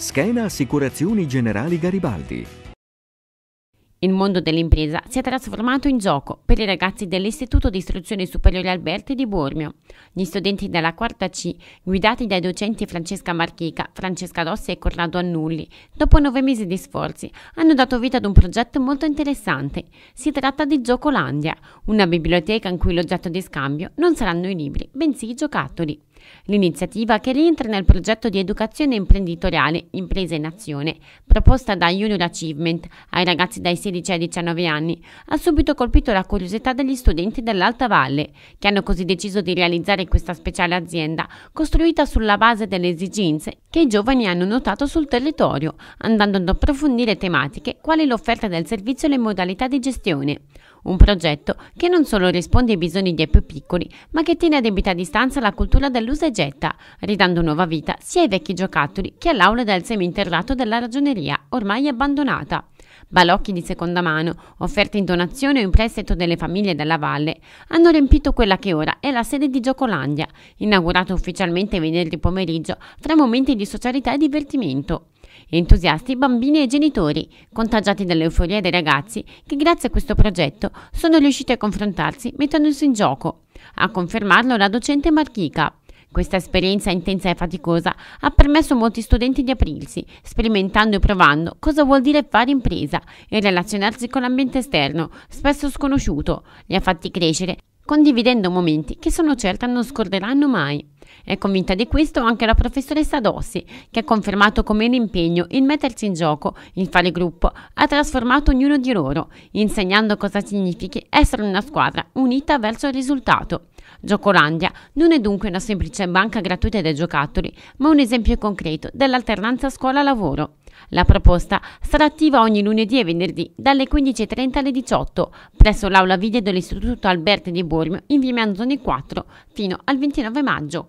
Schena Assicurazioni Generali Garibaldi. Il mondo dell'impresa si è trasformato in gioco per i ragazzi dell'Istituto di Istruzione Superiore Alberti di Bormio. Gli studenti della quarta C, guidati dai docenti Francesca Marchica, Francesca Rossi e Corrado Annulli, dopo nove mesi di sforzi, hanno dato vita ad un progetto molto interessante. Si tratta di Giocolandia, una biblioteca in cui l'oggetto di scambio non saranno i libri, bensì i giocattoli. L'iniziativa che rientra nel progetto di educazione imprenditoriale Impresa in Azione, proposta da Junior Achievement ai ragazzi dai 16 ai 19 anni, ha subito colpito la curiosità degli studenti dell'Alta Valle, che hanno così deciso di realizzare questa speciale azienda costruita sulla base delle esigenze che i giovani hanno notato sul territorio, andando ad approfondire tematiche quali l'offerta del servizio e le modalità di gestione. Un progetto che non solo risponde ai bisogni dei più piccoli, ma che tiene a debita distanza la cultura dell'usa e getta, ridando nuova vita sia ai vecchi giocattoli che all'aula del seminterrato della ragioneria, ormai abbandonata. Balocchi di seconda mano, offerti in donazione o in prestito delle famiglie della valle, hanno riempito quella che ora è la sede di Giocolandia, inaugurata ufficialmente venerdì pomeriggio, fra momenti di socialità e divertimento. Entusiasti bambini e genitori, contagiati dall'euforia dei ragazzi che grazie a questo progetto sono riusciti a confrontarsi mettendosi in gioco. A confermarlo la docente Marchica. Questa esperienza intensa e faticosa ha permesso a molti studenti di aprirsi, sperimentando e provando cosa vuol dire fare impresa e relazionarsi con l'ambiente esterno, spesso sconosciuto, li ha fatti crescere, condividendo momenti che sono certa non scorderanno mai. È convinta di questo anche la professoressa Dossi, che ha confermato come l'impegno, il mettersi in gioco, il fare gruppo, ha trasformato ognuno di loro, insegnando cosa significhi essere una squadra unita verso il risultato. Giocolandia non è dunque una semplice banca gratuita dei giocattoli, ma un esempio concreto dell'alternanza scuola-lavoro. La proposta sarà attiva ogni lunedì e venerdì dalle 15.30 alle 18 presso l'aula video dell'Istituto Alberti di Bormio in via Manzoni 4 fino al 29 maggio.